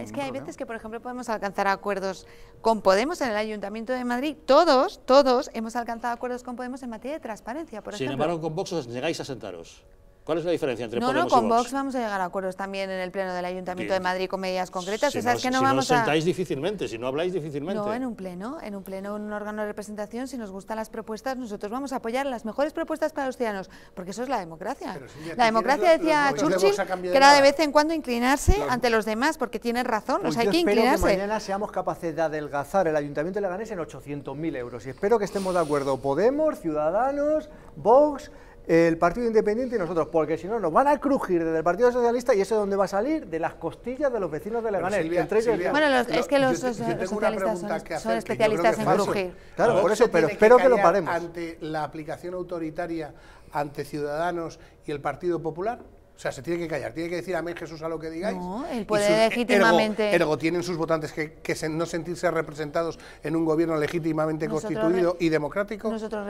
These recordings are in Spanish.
es que hay veces que, por ejemplo, podemos alcanzar acuerdos con Podemos en el Ayuntamiento de Madrid. Todos, todos hemos alcanzado acuerdos con Podemos en materia de transparencia, Sin embargo, con Vox os negáis a sentaros. ¿Cuál es la diferencia entre no, no, con Vox? vamos a llegar a acuerdos también en el Pleno del Ayuntamiento de Madrid con medidas concretas. Si que no sentáis difícilmente, si no habláis difícilmente. No, en un Pleno, en un Pleno, en un órgano de representación, si nos gustan las propuestas, nosotros vamos a apoyar las mejores propuestas para los ciudadanos, porque eso es la democracia. la democracia, decía Churchill, que era de vez en cuando inclinarse ante los demás, porque tienen razón, pues hay que inclinarse. Que mañana seamos capaces de adelgazar el Ayuntamiento de Leganés en 800.000 euros y espero que estemos de acuerdo Podemos, Ciudadanos, Vox el Partido Independiente y nosotros, porque si no nos van a crujir desde el Partido Socialista y eso es donde va a salir, de las costillas de los vecinos de Leganés. Silvia, bueno, es que los, socialistas son, especialistas en crujir. Claro, por eso, pero espero que lo paremos. ¿Ante la aplicación autoritaria ante Ciudadanos y el Partido Popular? O sea, se tiene que callar, tiene que decir amén Jesús a lo que digáis. No, él puede legítimamente. Ergo, tienen sus votantes que, no sentirse representados en un gobierno legítimamente constituido y democrático. Nosotros,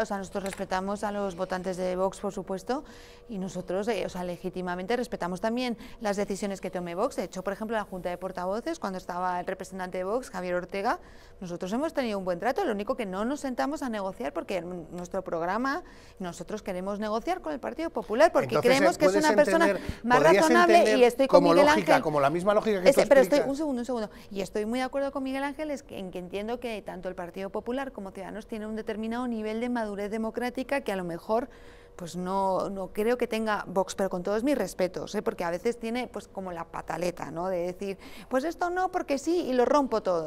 o sea, nosotros respetamos a los votantes de Vox, por supuesto, y nosotros, eh, o sea, legítimamente respetamos también las decisiones que tome Vox. De hecho, por ejemplo, en la Junta de Portavoces, cuando estaba el representante de Vox, Javier Ortega, nosotros hemos tenido un buen trato. Lo único que no nos sentamos a negociar porque en nuestro programa nosotros queremos negociar con el Partido Popular porque eh, creemos que es una más razonable y estoy como Miguel Como la misma lógica que Pero estoy, un segundo, un segundo. Y estoy muy de acuerdo con Miguel Ángel es en que entiendo que tanto el Partido Popular como Ciudadanos tiene un determinado nivel de madurez democrática que a lo mejor pues no, no creo que tenga Vox, pero con todos mis respetos, ¿eh? porque a veces tiene pues como la pataleta, ¿no? De decir, pues esto no, porque sí, y lo rompo todo.